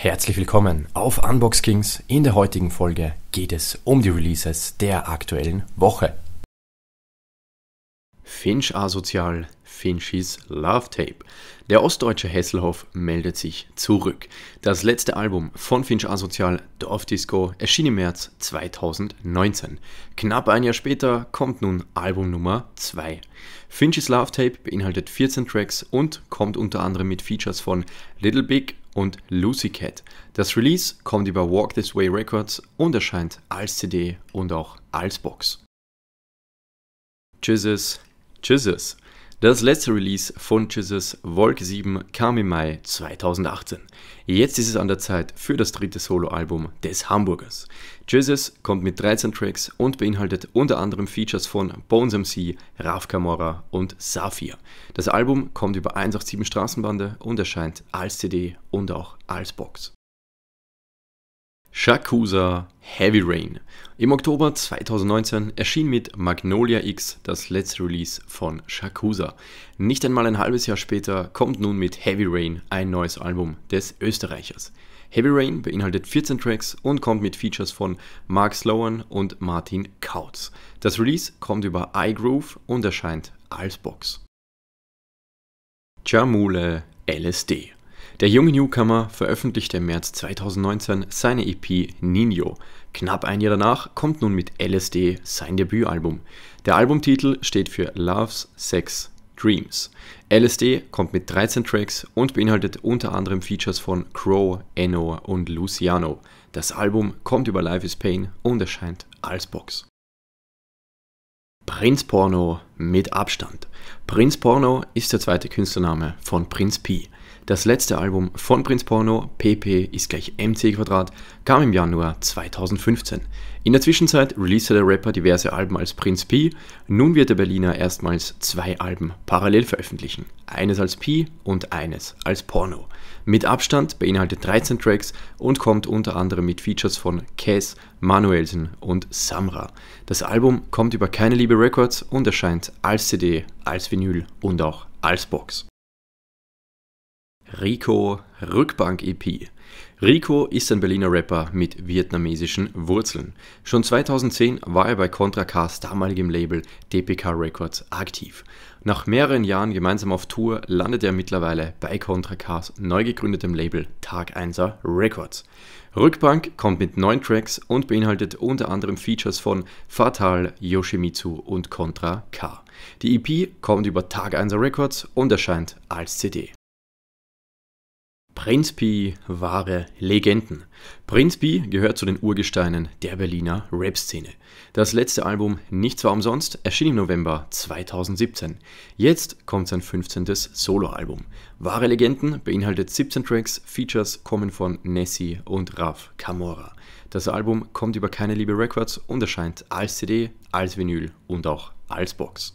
Herzlich willkommen auf Unbox Kings. In der heutigen Folge geht es um die Releases der aktuellen Woche. Finch asozial, Finchys Love Tape. Der ostdeutsche Hesselhoff meldet sich zurück. Das letzte Album von Finch asozial, Dorf Disco, erschien im März 2019. Knapp ein Jahr später kommt nun Album Nummer 2. Finchys Love Tape beinhaltet 14 Tracks und kommt unter anderem mit Features von Little Big, und Lucy Cat. Das Release kommt über Walk This Way Records und erscheint als CD und auch als Box. Tschüsses, tschüsses. Das letzte Release von Jesus Wolke 7 kam im Mai 2018. Jetzt ist es an der Zeit für das dritte Soloalbum des Hamburgers. Jesus kommt mit 13 Tracks und beinhaltet unter anderem Features von Bones MC, Rav Camora und Safir. Das Album kommt über 187 Straßenbande und erscheint als CD und auch als Box. Shakusa Heavy Rain. Im Oktober 2019 erschien mit Magnolia X das letzte Release von Shakusa. Nicht einmal ein halbes Jahr später kommt nun mit Heavy Rain ein neues Album des Österreichers. Heavy Rain beinhaltet 14 Tracks und kommt mit Features von Mark Sloan und Martin Kautz. Das Release kommt über iGroove und erscheint als Box. Jamule LSD der junge Newcomer veröffentlichte im März 2019 seine EP Nino. Knapp ein Jahr danach kommt nun mit LSD sein Debütalbum. Der Albumtitel steht für Loves, Sex, Dreams. LSD kommt mit 13 Tracks und beinhaltet unter anderem Features von Crow, Enno und Luciano. Das Album kommt über Life is Pain und erscheint als Box. Prinz Porno mit Abstand. Prinz Porno ist der zweite Künstlername von Prinz Pi. Das letzte Album von Prinz Porno, PP ist gleich MC Quadrat, kam im Januar 2015. In der Zwischenzeit release der Rapper diverse Alben als Prinz P. Nun wird der Berliner erstmals zwei Alben parallel veröffentlichen. Eines als P und eines als Porno. Mit Abstand beinhaltet 13 Tracks und kommt unter anderem mit Features von Cass, Manuelsen und Samra. Das Album kommt über keine Liebe Records und erscheint als CD, als Vinyl und auch als Box. Rico Rückbank EP. Rico ist ein Berliner Rapper mit vietnamesischen Wurzeln. Schon 2010 war er bei Contra K's damaligem Label DPK Records aktiv. Nach mehreren Jahren gemeinsam auf Tour landet er mittlerweile bei Contra K's neu gegründetem Label Tag 1er Records. Rückbank kommt mit neun Tracks und beinhaltet unter anderem Features von Fatal, Yoshimitsu und Contra K. Die EP kommt über Tag 1er Records und erscheint als CD. Prinzpi wahre Legenden. Prinzpi gehört zu den Urgesteinen der Berliner Rap-Szene. Das letzte Album Nichts war umsonst erschien im November 2017. Jetzt kommt sein 15. Soloalbum. Wahre Legenden beinhaltet 17 Tracks, Features kommen von Nessie und Raf Kamora. Das Album kommt über keine Liebe Records und erscheint als CD, als Vinyl und auch als Box.